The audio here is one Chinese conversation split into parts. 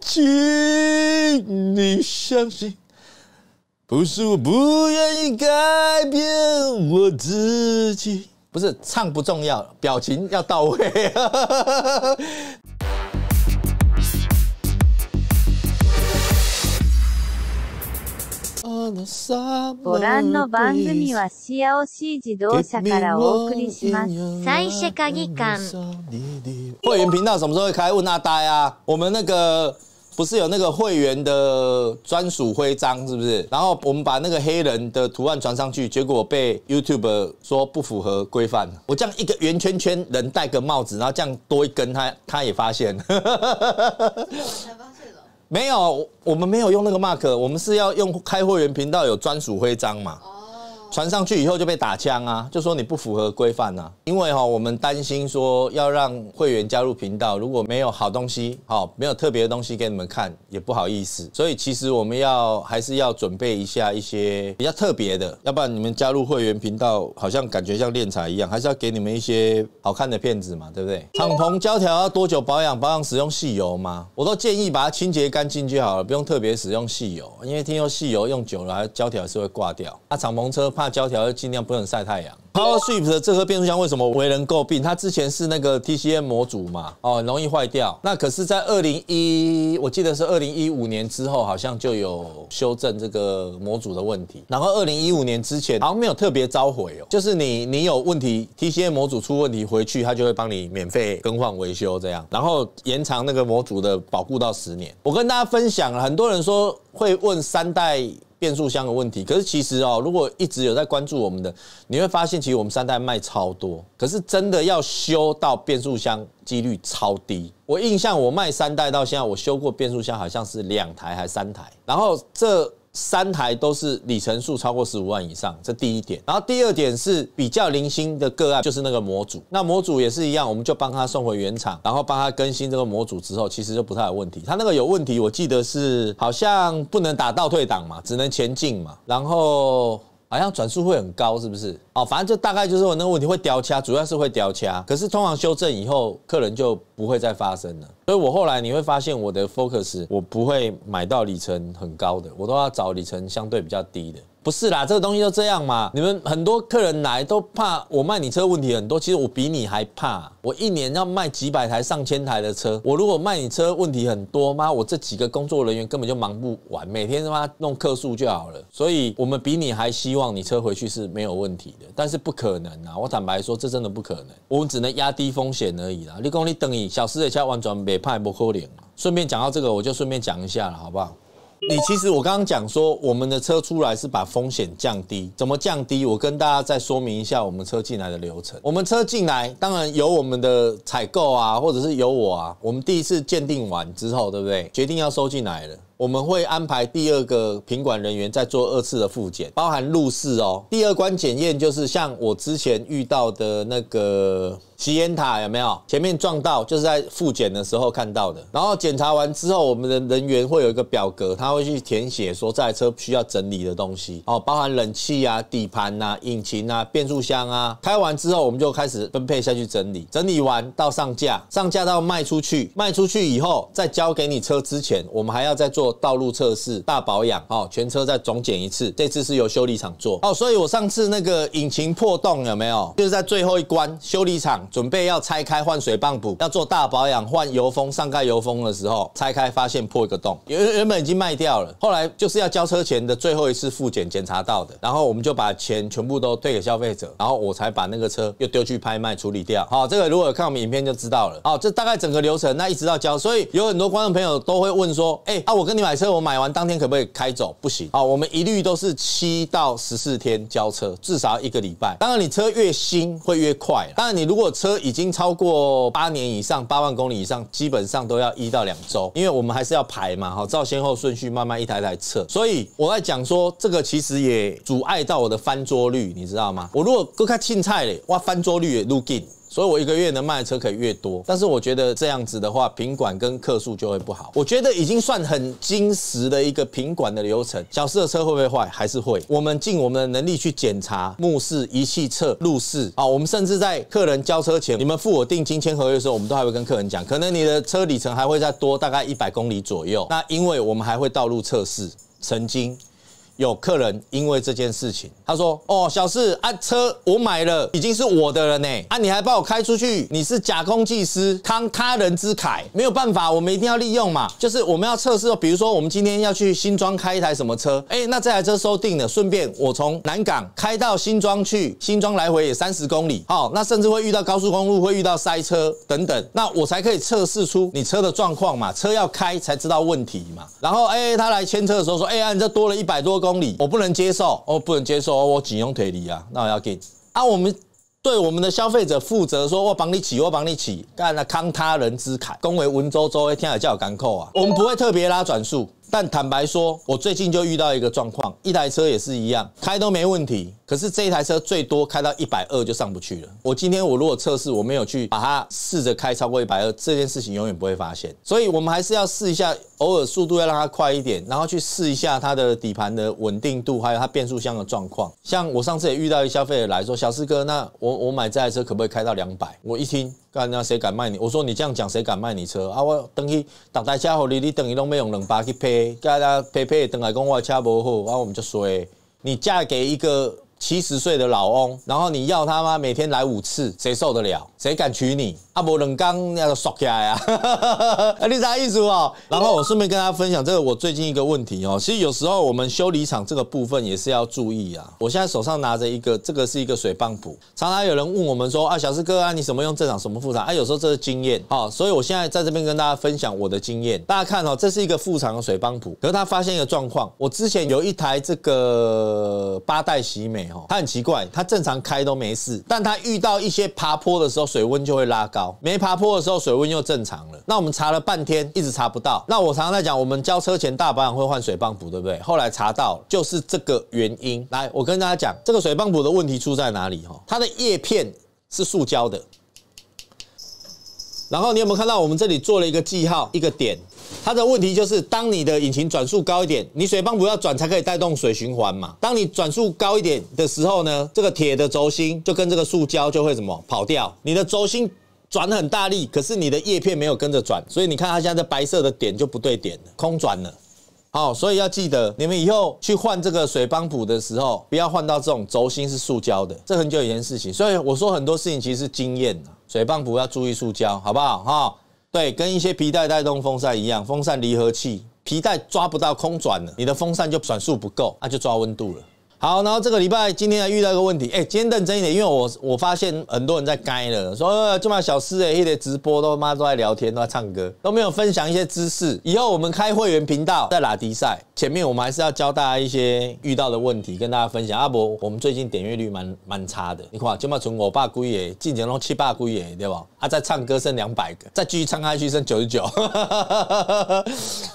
请你相信，不是我不愿意改变我自己，不是唱不重要，表情要到位。ご覧の番組はシアオシー自動車からお送りします。再者、下議官。会员频道什么时候会开？问大家啊，我们那个不是有那个会员的专属徽章是不是？然后我们把那个黑人的图案传上去，结果被 YouTube 说不符合规范。我这样一个圆圈圈，人戴个帽子，然后这样多一根，他他也发现。没有，我们没有用那个 mark，我们是要用开会员频道有专属徽章嘛。传上去以后就被打枪啊，就说你不符合规范啊。因为哈我们担心说要让会员加入频道，如果没有好东西，好没有特别的东西给你们看也不好意思，所以其实我们要还是要准备一下一些比较特别的，要不然你们加入会员频道好像感觉像练财一样，还是要给你们一些好看的片子嘛，对不对？敞篷胶条要多久保养？保养使用细油吗？我都建议把它清洁干净就好了，不用特别使用细油，因为听说细油用久了胶条是会挂掉。那敞篷车怕。辣椒条要尽量不能晒太阳。PowerShift 的这个变速箱为什么为人诟病？它之前是那个 TCM 模组嘛，哦，容易坏掉。那可是，在二零一，我记得是二零一五年之后，好像就有修正这个模组的问题。然后二零一五年之前好像没有特别召回哦，就是你你有问题，TCM 模组出问题回去，他就会帮你免费更换维修，这样然后延长那个模组的保护到十年。我跟大家分享了，很多人说会问三代。变速箱的问题，可是其实哦，如果一直有在关注我们的，你会发现，其实我们三代卖超多，可是真的要修到变速箱几率超低。我印象，我卖三代到现在，我修过变速箱好像是两台还三台，然后这。三台都是里程数超过十五万以上，这第一点。然后第二点是比较零星的个案，就是那个模组。那模组也是一样，我们就帮他送回原厂，然后帮他更新这个模组之后，其实就不太有问题。他那个有问题，我记得是好像不能打倒退档嘛，只能前进嘛。然后。好像转速会很高，是不是？哦，反正就大概就是我那个问题会掉掐，主要是会掉掐。可是通常修正以后，客人就不会再发生了。所以，我后来你会发现，我的 focus 我不会买到里程很高的，我都要找里程相对比较低的。不是啦，这个东西都这样嘛。你们很多客人来都怕我卖你车问题很多，其实我比你还怕。我一年要卖几百台、上千台的车，我如果卖你车问题很多，妈，我这几个工作人员根本就忙不完，每天他妈弄客数就好了。所以我们比你还希望你车回去是没有问题的，但是不可能啊！我坦白说，这真的不可能，我们只能压低风险而已啦。立功，你等以小时的车完全没派不可能。顺便讲到这个，我就顺便讲一下了，好不好？你其实我刚刚讲说，我们的车出来是把风险降低，怎么降低？我跟大家再说明一下我们车进来的流程。我们车进来，当然有我们的采购啊，或者是有我啊。我们第一次鉴定完之后，对不对？决定要收进来了。我们会安排第二个品管人员再做二次的复检，包含入室哦。第二关检验就是像我之前遇到的那个吸烟塔有没有？前面撞到，就是在复检的时候看到的。然后检查完之后，我们的人员会有一个表格，他会去填写说这台车需要整理的东西哦，包含冷气啊、底盘呐、引擎啊、变速箱啊。开完之后，我们就开始分配下去整理。整理完到上架，上架到卖出去，卖出去以后，再交给你车之前，我们还要再做。道路测试、大保养哦，全车再总检一次，这次是由修理厂做哦。所以我上次那个引擎破洞有没有？就是在最后一关，修理厂准备要拆开换水泵补，要做大保养换油封，上盖油封的时候拆开发现破一个洞，原原本已经卖掉了，后来就是要交车前的最后一次复检检查到的，然后我们就把钱全部都退给消费者，然后我才把那个车又丢去拍卖处理掉。好，这个如果看我们影片就知道了。好，这大概整个流程，那一直到交，所以有很多观众朋友都会问说，哎啊，我跟你。买车我买完当天可不可以开走？不行，啊，我们一律都是七到十四天交车，至少一个礼拜。当然你车越新会越快，当然你如果车已经超过八年以上、八万公里以上，基本上都要一到两周，因为我们还是要排嘛，哈，照先后顺序慢慢一台台测。所以我在讲说，这个其实也阻碍到我的翻桌率，你知道吗？我如果割开青菜嘞，哇，翻桌率也 l o 所以，我一个月能卖车可以越多，但是我觉得这样子的话，品管跟客数就会不好。我觉得已经算很精实的一个品管的流程。小四的车会不会坏？还是会。我们尽我们的能力去检查、目视、仪器测、路试。啊，我们甚至在客人交车前，你们付我定金签合约的时候，我们都还会跟客人讲，可能你的车里程还会再多大概一百公里左右。那因为我们还会道路测试、神经。有客人因为这件事情，他说：“哦，小事啊，车我买了，已经是我的了呢。啊，你还把我开出去，你是假公济私，慷他人之慨，没有办法，我们一定要利用嘛。就是我们要测试，比如说我们今天要去新庄开一台什么车，哎，那这台车收定了，顺便我从南港开到新庄去，新庄来回也三十公里，好，那甚至会遇到高速公路会遇到塞车等等，那我才可以测试出你车的状况嘛，车要开才知道问题嘛。然后，哎，他来签车的时候说，哎呀，你这多了一百多公。”公里我不能接受，我不能接受，我仅用腿离啊，那我要给啊，我们对我们的消费者负责，说我帮你起，我帮你起，干了慷他人之慨，恭维文绉绉，哎，天海叫校港口啊，我们不会特别拉转速，但坦白说，我最近就遇到一个状况，一台车也是一样，开都没问题。可是这一台车最多开到一百二就上不去了。我今天我如果测试，我没有去把它试着开超过一百二，这件事情永远不会发现。所以我们还是要试一下，偶尔速度要让它快一点，然后去试一下它的底盘的稳定度，还有它变速箱的状况。像我上次也遇到一消费者来说，小四哥，那我我买这台车可不可以开到两百？我一听，干那谁敢卖你？我说你这样讲，谁敢卖你车啊？我等于打台车后，你你等于都没用两把去配，加加配配，等来讲我车不好，然我们就说，你嫁给一个。七十岁的老翁，然后你要他妈每天来五次，谁受得了？谁敢娶你？阿伯冷刚那个缩起来啊，阿 你啥意思哦？然后我顺便跟大家分享这个，我最近一个问题哦。其实有时候我们修理厂这个部分也是要注意啊。我现在手上拿着一个，这个是一个水泵谱。常常有人问我们说，啊，小四哥啊，你什么用正常，什么故障？啊，有时候这是经验啊，所以我现在在这边跟大家分享我的经验。大家看哦，这是一个副厂的水泵谱。可是他发现一个状况，我之前有一台这个八代喜美哦，它很奇怪，它正常开都没事，但它遇到一些爬坡的时候，水温就会拉高。没爬坡的时候水温又正常了，那我们查了半天一直查不到。那我常常在讲，我们交车前大保养会换水泵补，对不对？后来查到就是这个原因。来，我跟大家讲，这个水泵补的问题出在哪里？哈，它的叶片是塑胶的。然后你有没有看到我们这里做了一个记号，一个点？它的问题就是，当你的引擎转速高一点，你水泵补要转才可以带动水循环嘛。当你转速高一点的时候呢，这个铁的轴心就跟这个塑胶就会什么跑掉，你的轴心。转很大力，可是你的叶片没有跟着转，所以你看它现在白色的点就不对点了，空转了。好，所以要记得你们以后去换这个水泵补的时候，不要换到这种轴心是塑胶的，这很久以前事情。所以我说很多事情其实是经验水泵补要注意塑胶，好不好？哈，对，跟一些皮带带动风扇一样，风扇离合器皮带抓不到空转了，你的风扇就转速不够，那就抓温度了。好，然后这个礼拜今天还遇到一个问题，哎，今天认真一点，因为我我发现很多人在该了，说周末小四哎，一点直播都妈都在聊天，都在唱歌，都没有分享一些知识。以后我们开会员频道，在拉迪赛前面，我们还是要教大家一些遇到的问题，跟大家分享。阿伯，我们最近点阅率蛮蛮差的，你看就周从我爸归耶，进前龙七八归耶，对吧？啊，在唱歌剩两百个，再继续唱下去剩九十九。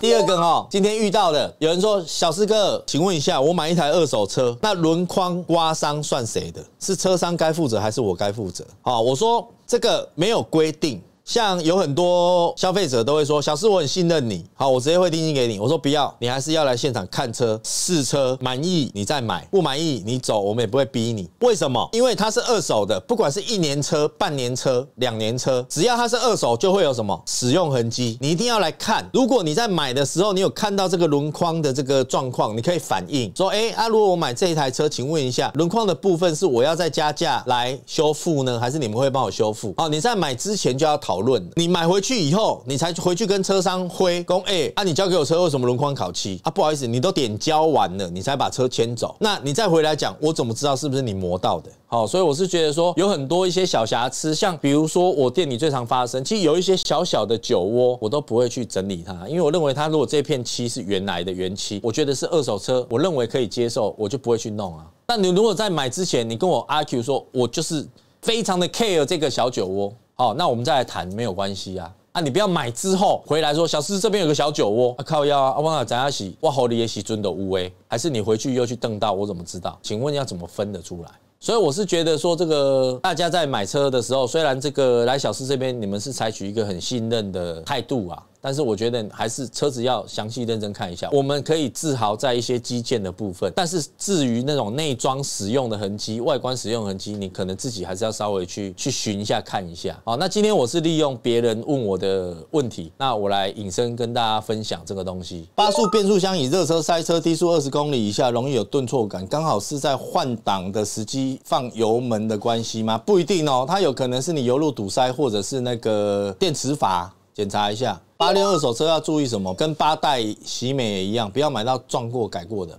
第二个哦，今天遇到的有人说，小四哥，请问一下，我买一台二手车。那轮框刮伤算谁的？是车商该负责，还是我该负责？啊，我说这个没有规定。像有很多消费者都会说：“小师，我很信任你，好，我直接汇定金给你。”我说：“不要，你还是要来现场看车、试车，满意你再买，不满意你走，我们也不会逼你。”为什么？因为它是二手的，不管是一年车、半年车、两年车，只要它是二手，就会有什么使用痕迹，你一定要来看。如果你在买的时候，你有看到这个轮框的这个状况，你可以反映说：“哎，啊，如果我买这一台车，请问一下，轮框的部分是我要再加价来修复呢，还是你们会帮我修复？”好，你在买之前就要讨。讨论你买回去以后，你才回去跟车商挥公哎，啊你交给我车为什么轮框烤漆啊？不好意思，你都点交完了，你才把车牵走。那你再回来讲，我怎么知道是不是你磨到的？好，所以我是觉得说有很多一些小瑕疵，像比如说我店里最常发生，其实有一些小小的酒窝，我都不会去整理它，因为我认为它如果这片漆是原来的原漆，我觉得是二手车，我认为可以接受，我就不会去弄啊。但你如果在买之前，你跟我 argue 说，我就是非常的 care 这个小酒窝。好，那我们再来谈，没有关系啊。啊，你不要买之后回来说，小师这边有个小酒窝，啊、靠腰啊，忘了咱要洗哇，Holy 尊的乌龟，还是你回去又去瞪到我，怎么知道？请问要怎么分得出来？所以我是觉得说，这个大家在买车的时候，虽然这个来小师这边，你们是采取一个很信任的态度啊。但是我觉得还是车子要详细认真看一下。我们可以自豪在一些基建的部分，但是至于那种内装使用的痕迹、外观使用痕迹，你可能自己还是要稍微去去寻一下看一下。好，那今天我是利用别人问我的问题，那我来引申跟大家分享这个东西。八速变速箱以热车、塞车、低速二十公里以下容易有顿挫感，刚好是在换挡的时机放油门的关系吗？不一定哦，它有可能是你油路堵塞，或者是那个电磁阀检查一下。八六二手车要注意什么？跟八代喜美也一样，不要买到撞过、改过的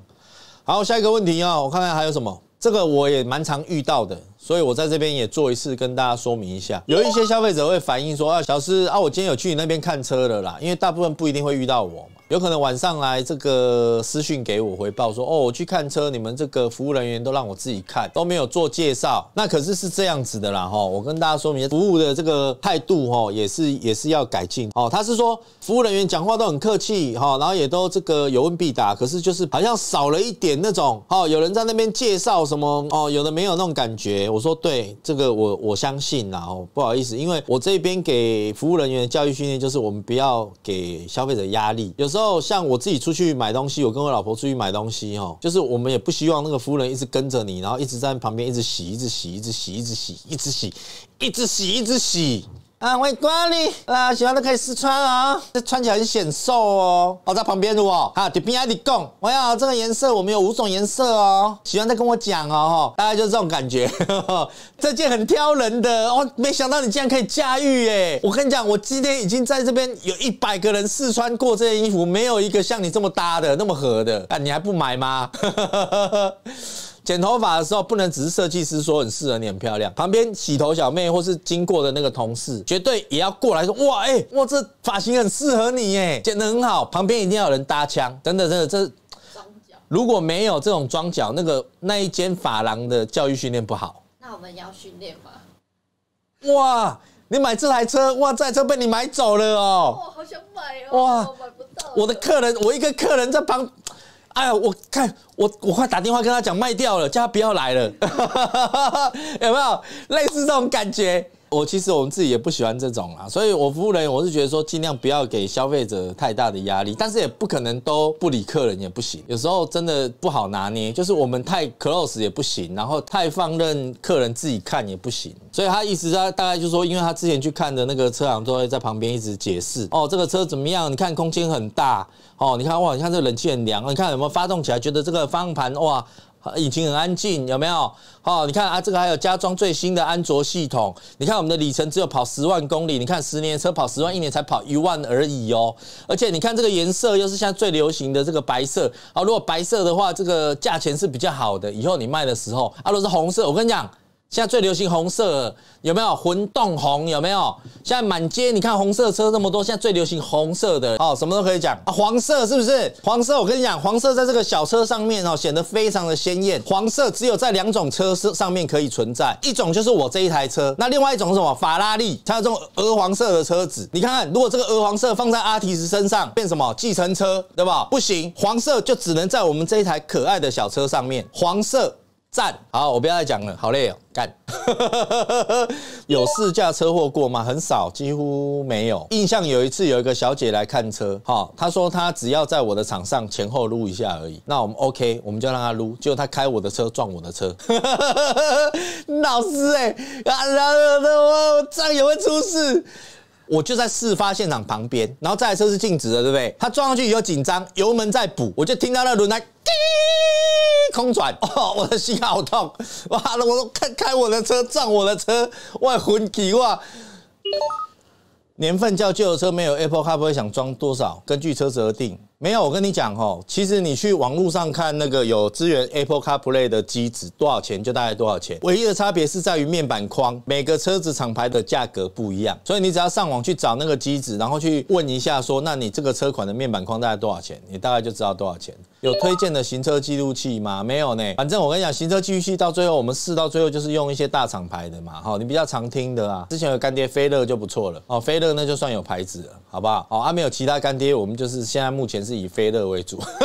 好。下一个问题啊，我看看还有什么？这个我也蛮常遇到的，所以我在这边也做一次跟大家说明一下。有一些消费者会反映说：“啊，小师啊，我今天有去你那边看车了啦。”因为大部分不一定会遇到我。有可能晚上来这个私讯给我回报说哦，我去看车，你们这个服务人员都让我自己看，都没有做介绍。那可是是这样子的啦哈，我跟大家说明服务的这个态度哈，也是也是要改进哦。他是说服务人员讲话都很客气哈，然后也都这个有问必答，可是就是好像少了一点那种哦，有人在那边介绍什么哦，有的没有那种感觉。我说对，这个我我相信啦，哦，不好意思，因为我这边给服务人员教育训练就是我们不要给消费者压力，有时候。然后像我自己出去买东西，我跟我老婆出去买东西，哦，就是我们也不希望那个夫人一直跟着你，然后一直在旁边一直洗，一直洗，一直洗，一直洗，一直洗，一直洗，一直洗。啊，欢迎光临啊，喜欢的可以试穿哦，这穿起来很显瘦哦。哦，在旁边的哦，好，这边阿弟讲，我要这个颜色，我们有五种颜色哦，喜欢再跟我讲哦，哈，大概就是这种感觉。这件很挑人的哦，没想到你竟然可以驾驭哎，我跟你讲，我今天已经在这边有一百个人试穿过这件衣服，没有一个像你这么搭的那么合的，啊，你还不买吗？剪头发的时候不能只是设计师说很适合你很漂亮，旁边洗头小妹或是经过的那个同事绝对也要过来说哇哎哇这发型很适合你哎剪得很好，旁边一定要有人搭腔，真的真的这装脚如果没有这种装脚，那个那一间发廊的教育训练不好。那我们要训练吗？哇，你买这台车哇，这台车被你买走了哦，哇，好想买哦，买不到。我的客人，我一个客人在旁。哎，我看我我快打电话跟他讲卖掉了，叫他不要来了，有没有类似这种感觉？我其实我们自己也不喜欢这种啦，所以我服务人员我是觉得说尽量不要给消费者太大的压力，但是也不可能都不理客人也不行，有时候真的不好拿捏，就是我们太 close 也不行，然后太放任客人自己看也不行，所以他一直在大概就是说，因为他之前去看的那个车行都会在旁边一直解释，哦这个车怎么样？你看空间很大，哦你看哇你看这冷气很凉，你看有没有发动起来？觉得这个方向盘哇。引擎很安静，有没有？哦，你看啊，这个还有加装最新的安卓系统。你看我们的里程只有跑十万公里，你看十年车跑十万，一年才跑一万而已哦。而且你看这个颜色又是现在最流行的这个白色。哦，如果白色的话，这个价钱是比较好的。以后你卖的时候，啊，如果是红色，我跟你讲。现在最流行红色，有没有混动红？有没有？现在满街，你看红色车这么多。现在最流行红色的哦，什么都可以讲啊。黄色是不是？黄色，我跟你讲，黄色在这个小车上面哦，显得非常的鲜艳。黄色只有在两种车上面可以存在，一种就是我这一台车，那另外一种是什么？法拉利，它有这种鹅黄色的车子。你看看，如果这个鹅黄色放在阿提斯身上，变什么？计程车，对吧？不行，黄色就只能在我们这一台可爱的小车上面。黄色。赞，好，我不要再讲了，好累哦，干。有试驾车祸过吗？很少，几乎没有。印象有一次有一个小姐来看车，好，她说她只要在我的场上前后撸一下而已，那我们 OK，我们就让她撸，结果她开我的车撞我的车，老师哎，啊，然后的话这样也会出事。我就在事发现场旁边，然后这台车是静止的，对不对？他撞上去有紧张，油门在补，我就听到那轮胎滴空转，哦，我的心好痛，哇！我都开开我的车撞我的车，我魂奇哇！年份较旧的车没有 Apple Carplay，想装多少根据车子而定。没有，我跟你讲哦，其实你去网络上看那个有支援 Apple Car Play 的机子，多少钱就大概多少钱。唯一的差别是在于面板框，每个车子厂牌的价格不一样，所以你只要上网去找那个机子，然后去问一下说，那你这个车款的面板框大概多少钱，你大概就知道多少钱。有推荐的行车记录器吗？没有呢。反正我跟你讲，行车记录器到最后我们试到最后就是用一些大厂牌的嘛，哈，你比较常听的啊，之前有干爹飞乐就不错了哦，飞乐那就算有牌子了，好不好？哦，啊，没有其他干爹，我们就是现在目前。是以飞乐为主，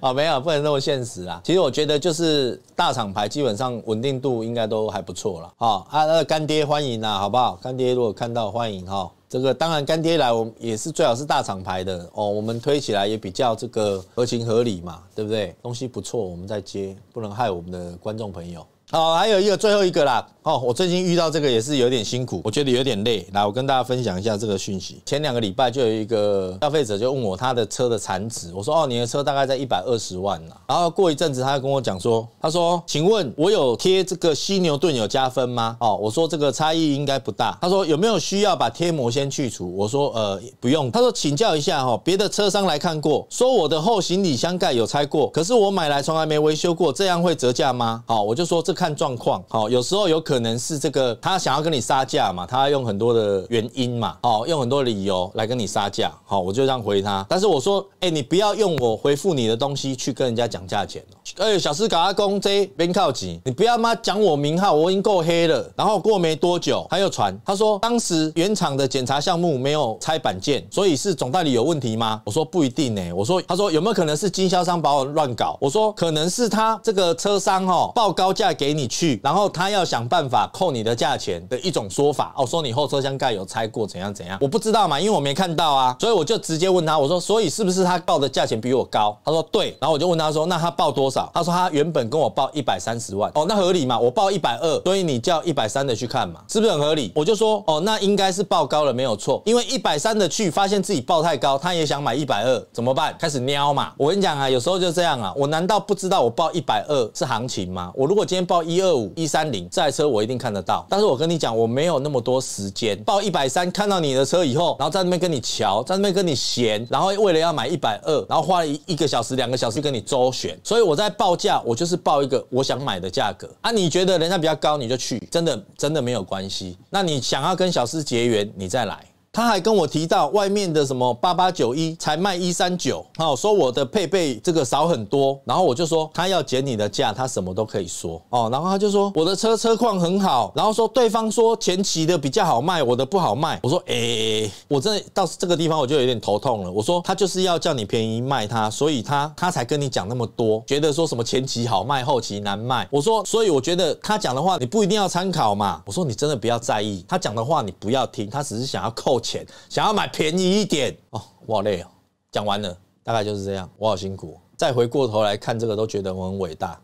啊，没有，不能那么现实啊。其实我觉得就是大厂牌，基本上稳定度应该都还不错了，啊啊，那干爹欢迎啊，好不好？干爹如果看到欢迎哈，这个当然干爹来，我们也是最好是大厂牌的哦，我们推起来也比较这个合情合理嘛，对不对？东西不错，我们再接，不能害我们的观众朋友。好，还有一个最后一个啦。哦，我最近遇到这个也是有点辛苦，我觉得有点累。来，我跟大家分享一下这个讯息。前两个礼拜就有一个消费者就问我他的车的残值，我说哦，你的车大概在一百二十万啦。然后过一阵子他就跟我讲说，他说，请问我有贴这个犀牛盾有加分吗？哦，我说这个差异应该不大。他说有没有需要把贴膜先去除？我说呃不用。他说请教一下哈，别的车商来看过，说我的后行李箱盖有拆过，可是我买来从来没维修过，这样会折价吗？好，我就说这。看状况，好，有时候有可能是这个他想要跟你杀价嘛，他用很多的原因嘛，哦，用很多理由来跟你杀价，好，我就让回他。但是我说，哎，你不要用我回复你的东西去跟人家讲价钱哦。哎，小四搞阿公这边靠紧，你不要嘛讲我名号，我已经够黑了。然后过没多久，他又传他说当时原厂的检查项目没有拆板件，所以是总代理有问题吗？我说不一定呢，我说他说有没有可能是经销商把我乱搞？我说可能是他这个车商哦报高价给。给你去，然后他要想办法扣你的价钱的一种说法哦，说你后车厢盖有拆过，怎样怎样，我不知道嘛，因为我没看到啊，所以我就直接问他，我说，所以是不是他报的价钱比我高？他说对，然后我就问他说，那他报多少？他说他原本跟我报一百三十万哦，那合理嘛？我报一百二，所以你叫一百三的去看嘛，是不是很合理？我就说哦，那应该是报高了，没有错，因为一百三的去发现自己报太高，他也想买一百二，怎么办？开始喵嘛！我跟你讲啊，有时候就这样啊，我难道不知道我报一百二是行情吗？我如果今天报到一二五、一三零，这台车我一定看得到。但是我跟你讲，我没有那么多时间报一百三，看到你的车以后，然后在那边跟你瞧，在那边跟你闲，然后为了要买一百二，然后花了一一个小时、两个小时跟你周旋。所以我在报价，我就是报一个我想买的价格啊。你觉得人家比较高，你就去，真的真的没有关系。那你想要跟小司结缘，你再来。他还跟我提到外面的什么八八九一才卖一三九，好说我的配备这个少很多，然后我就说他要减你的价，他什么都可以说哦。然后他就说我的车车况很好，然后说对方说前期的比较好卖，我的不好卖。我说哎，我真的到这个地方我就有点头痛了。我说他就是要叫你便宜卖他，所以他他才跟你讲那么多，觉得说什么前期好卖，后期难卖。我说所以我觉得他讲的话你不一定要参考嘛。我说你真的不要在意他讲的话，你不要听，他只是想要扣。钱想要买便宜一点哦，我好累哦，讲完了，大概就是这样，我好辛苦。再回过头来看这个，都觉得我很伟大。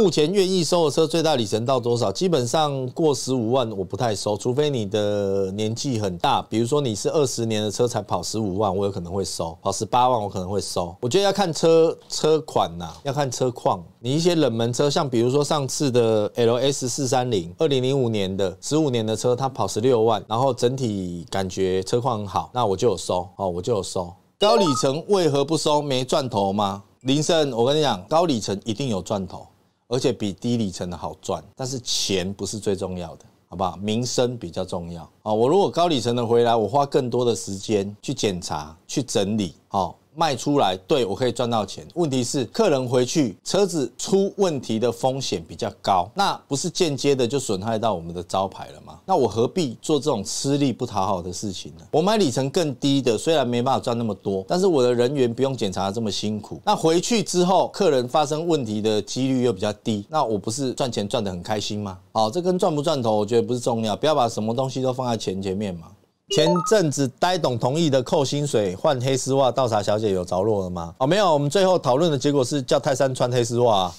目前愿意收的车最大里程到多少？基本上过十五万我不太收，除非你的年纪很大，比如说你是二十年的车才跑十五万，我有可能会收；跑十八万我可能会收。我觉得要看车车款呐，要看车况。你一些冷门车，像比如说上次的 LS 四三零，二零零五年的，十五年的车，它跑十六万，然后整体感觉车况很好，那我就有收哦，我就有收。高里程为何不收？没赚头吗？林胜，我跟你讲，高里程一定有赚头，而且比低里程的好赚。但是钱不是最重要的，好不好？名声比较重要啊。我如果高里程的回来，我花更多的时间去检查、去整理，好。卖出来对我可以赚到钱，问题是客人回去车子出问题的风险比较高，那不是间接的就损害到我们的招牌了吗？那我何必做这种吃力不讨好的事情呢？我买里程更低的，虽然没办法赚那么多，但是我的人员不用检查这么辛苦。那回去之后客人发生问题的几率又比较低，那我不是赚钱赚得很开心吗？好，这跟赚不赚头，我觉得不是重要，不要把什么东西都放在钱前面嘛。前阵子呆董同意的扣薪水换黑丝袜，倒茶小姐有着落了吗？哦，没有，我们最后讨论的结果是叫泰山穿黑丝袜。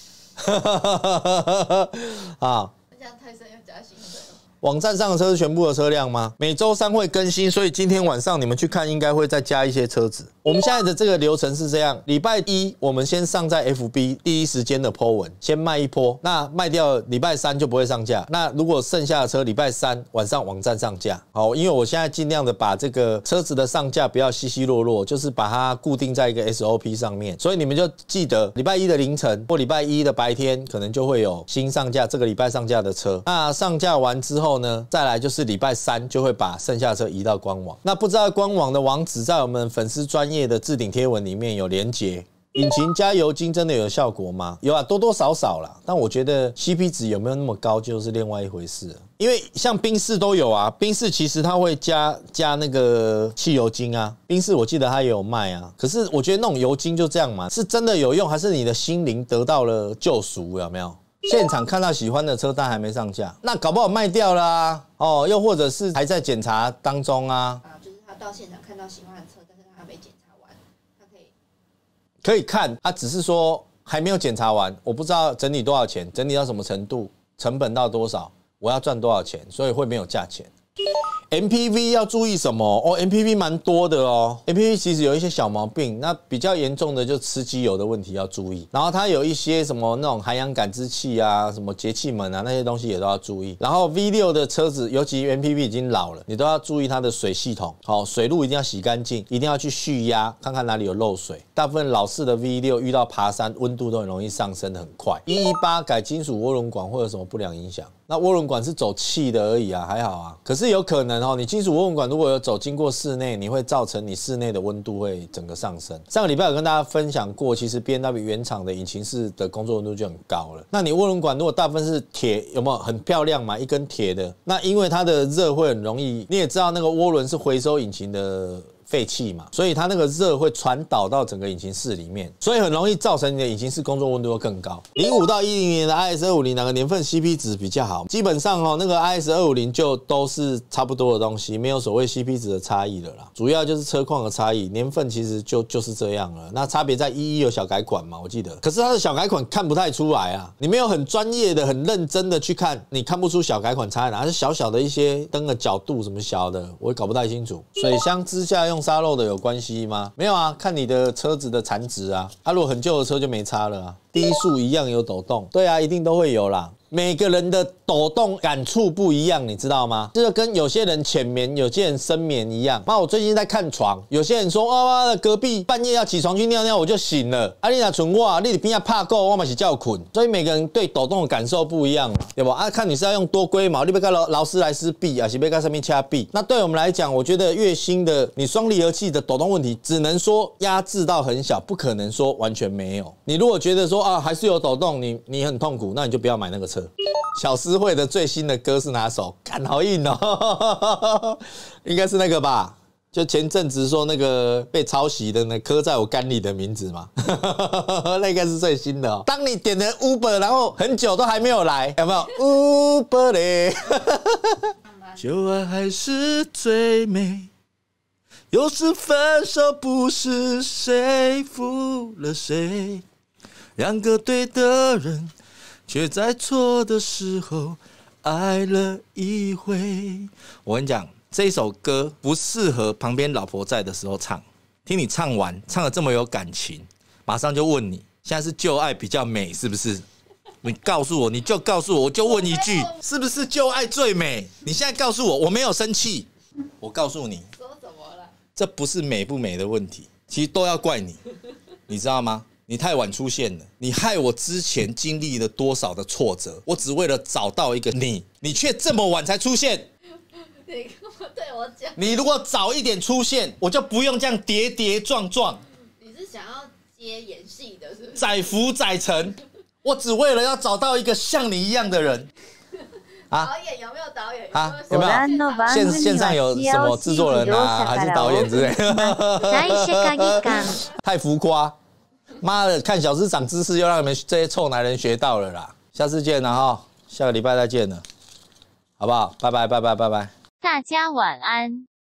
啊。网站上的车是全部的车辆吗？每周三会更新，所以今天晚上你们去看，应该会再加一些车子。我们现在的这个流程是这样：礼拜一我们先上在 FB 第一时间的 Po 文，先卖一波。那卖掉礼拜三就不会上架。那如果剩下的车礼拜三晚上网站上架，好，因为我现在尽量的把这个车子的上架不要稀稀落落，就是把它固定在一个 SOP 上面。所以你们就记得礼拜一的凌晨或礼拜一的白天，可能就会有新上架这个礼拜上架的车。那上架完之后。后呢，再来就是礼拜三就会把剩下的车移到官网。那不知道官网的网址，在我们粉丝专业的置顶贴文里面有连接。引擎加油精真的有效果吗？有啊，多多少少了。但我觉得 CP 值有没有那么高，就是另外一回事。因为像冰室都有啊，冰室其实它会加加那个汽油精啊。冰室我记得它也有卖啊。可是我觉得那种油精就这样嘛，是真的有用，还是你的心灵得到了救赎？有没有？现场看到喜欢的车，但还没上架，那搞不好卖掉啦，哦，又或者是还在检查当中啊。啊，就是他到现场看到喜欢的车，但是他还没检查完，他可以可以看，他只是说还没有检查完，我不知道整理多少钱，整理到什么程度，成本到多少，我要赚多少钱，所以会没有价钱。MPV 要注意什么哦？MPV 蛮多的哦。MPV 其实有一些小毛病，那比较严重的就吃机油的问题要注意。然后它有一些什么那种涵氧感知器啊、什么节气门啊那些东西也都要注意。然后 V6 的车子，尤其 MPV 已经老了，你都要注意它的水系统。好，水路一定要洗干净，一定要去蓄压，看看哪里有漏水。大部分老式的 V6 遇到爬山，温度都很容易上升的很快。一一八改金属涡轮管会有什么不良影响？那涡轮管是走气的而已啊，还好啊。可是有可能哦，你金属涡轮管如果有走经过室内，你会造成你室内的温度会整个上升。上个礼拜有跟大家分享过，其实 B N W 原厂的引擎室的工作温度就很高了。那你涡轮管如果大部分是铁，有没有很漂亮嘛？一根铁的，那因为它的热会很容易。你也知道那个涡轮是回收引擎的。废气嘛，所以它那个热会传导到整个引擎室里面，所以很容易造成你的引擎室工作温度会更高。零五到一零年的 IS 二五零哪个年份 CP 值比较好？基本上哦，那个 IS 二五零就都是差不多的东西，没有所谓 CP 值的差异了啦。主要就是车况的差异，年份其实就就是这样了。那差别在一一有小改款嘛，我记得。可是它的小改款看不太出来啊，你没有很专业的、很认真的去看，你看不出小改款差在哪，是小小的一些灯的角度什么小的，我也搞不太清楚。水箱支架用。沙漏的有关系吗？没有啊，看你的车子的残值啊。它如果很旧的车就没差了啊。低速一样有抖动，对啊，一定都会有啦。每个人的抖动感触不一样，你知道吗？这个跟有些人浅眠、有些人深眠一样。那我最近在看床，有些人说啊，隔壁半夜要起床去尿尿，我就醒了。阿丽娜蠢丽你边要怕够，我嘛是叫困。所以每个人对抖动的感受不一样，对不？啊，看你是要用多龟毛，你别盖劳劳斯莱斯 B 啊，是别盖上面掐 B。那对我们来讲，我觉得月薪的你双离合器的抖动问题，只能说压制到很小，不可能说完全没有。你如果觉得说啊，还是有抖动，你你很痛苦，那你就不要买那个车。小诗会的最新的歌是哪首？看，好硬哦，应该是那个吧？就前阵子说那个被抄袭的那刻在我肝里的名字嘛，那应该是最新的哦。当你点了 Uber，然后很久都还没有来，有没有 Uber？嘞？旧爱还是最美，有时分手不是谁负了谁，两个对的人。却在错的时候爱了一回。我跟你讲，这首歌不适合旁边老婆在的时候唱。听你唱完，唱的这么有感情，马上就问你，现在是旧爱比较美是不是？你告诉我，你就告诉我，就问一句，是不是旧爱最美？你现在告诉我，我没有生气。我告诉你，说什么了？这不是美不美的问题，其实都要怪你，你知道吗？你太晚出现了，你害我之前经历了多少的挫折？我只为了找到一个你，你却这么晚才出现。你跟我对我讲，你如果早一点出现，我就不用这样跌跌撞撞。你是想要接演戏的是？载福载沉，我只为了要找到一个像你一样的人 啊！导演有没有导演啊？有没有线线上有什么制作人啊，还是导演之类？太浮夸。妈的，看小师长知识又让你们这些臭男人学到了啦！下次见了哈，下个礼拜再见了，好不好？拜拜拜拜拜拜，大家晚安。